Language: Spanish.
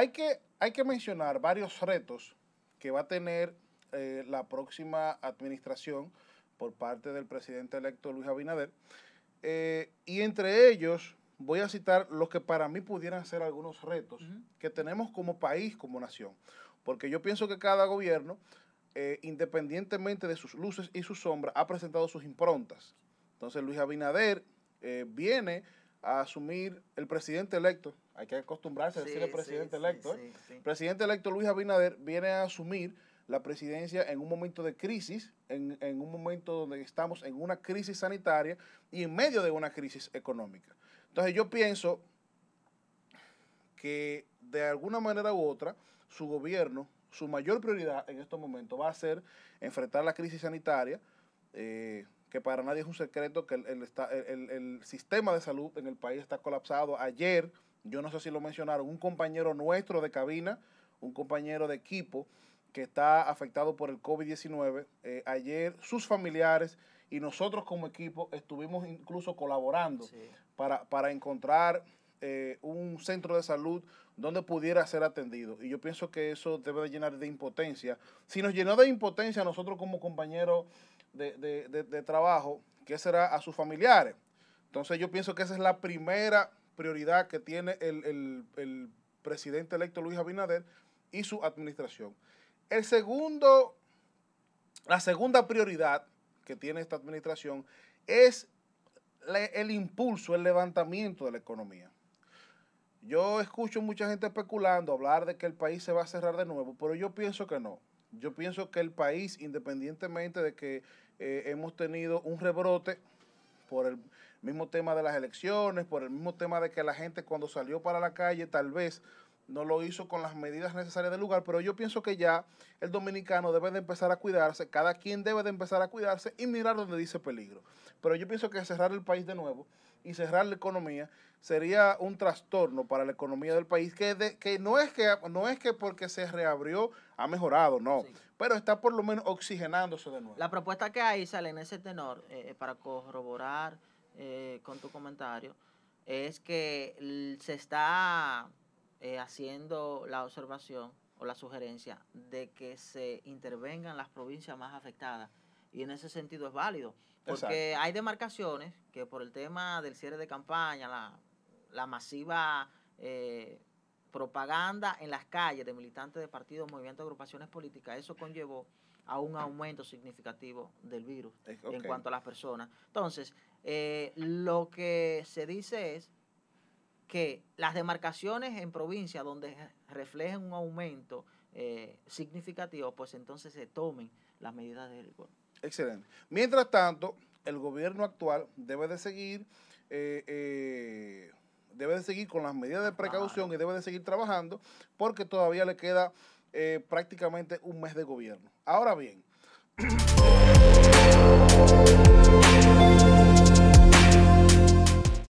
Hay que, hay que mencionar varios retos que va a tener eh, la próxima administración por parte del presidente electo Luis Abinader. Eh, y entre ellos voy a citar los que para mí pudieran ser algunos retos que tenemos como país, como nación. Porque yo pienso que cada gobierno, eh, independientemente de sus luces y sus sombras, ha presentado sus improntas. Entonces Luis Abinader viene a asumir el presidente electo, hay que acostumbrarse a decir el presidente electo, el ¿eh? presidente electo Luis Abinader viene a asumir la presidencia en un momento de crisis, en, un momento donde estamos en una crisis sanitaria y en medio de una crisis económica. Entonces yo pienso que de alguna manera u otra, su gobierno, su mayor prioridad en estos momentos va a ser enfrentar la crisis sanitaria, eh, que para nadie es un secreto que el, el, sistema de salud en el país está colapsado. Ayer, yo no sé si lo mencionaron, un compañero nuestro de cabina, un compañero de equipo que está afectado por el COVID-19, eh, ayer sus familiares y nosotros como equipo estuvimos incluso colaborando para, encontrar eh, un centro de salud donde pudiera ser atendido. Y yo pienso que eso debe de llenar de impotencia. Si nos llenó de impotencia nosotros como compañeros de, de, de, de trabajo, que será a sus familiares. Entonces yo pienso que esa es la primera prioridad que tiene el, presidente electo Luis Abinader y su administración. El segundo, la segunda prioridad que tiene esta administración es el impulso, el levantamiento de la economía. Yo escucho mucha gente especulando, hablar de que el país se va a cerrar de nuevo, pero yo pienso que no. Yo pienso que el país, independientemente de que eh, hemos tenido un rebrote por el mismo tema de las elecciones, por el mismo tema de que la gente cuando salió para la calle tal vez no lo hizo con las medidas necesarias del lugar, pero yo pienso que ya el dominicano debe de empezar a cuidarse, cada quien debe de empezar a cuidarse y mirar donde dice peligro. Pero yo pienso que cerrar el país de nuevo y cerrar la economía sería un trastorno para la economía del país, que, que, no, es que no es que porque se reabrió ha mejorado, no, pero está por lo menos oxigenándose de nuevo. La propuesta que hay, sale en ese tenor, eh, para corroborar eh, con tu comentario, es que se está eh, haciendo la observación o la sugerencia de que se intervengan las provincias más afectadas. Y en ese sentido es válido, porque hay demarcaciones que por el tema del cierre de campaña, la, la masiva eh, propaganda en las calles de militantes de partidos, movimientos, agrupaciones políticas, eso conllevó a un aumento significativo del virus en cuanto a las personas. Entonces, eh, lo que se dice es que las demarcaciones en provincia donde reflejen un aumento eh, significativo, pues entonces se tomen las medidas del gobierno. Excelente. Mientras tanto, el gobierno actual debe de seguir, eh, eh, debe de seguir con las medidas de precaución y debe de seguir trabajando porque todavía le queda prácticamente un mes de gobierno. Ahora bien.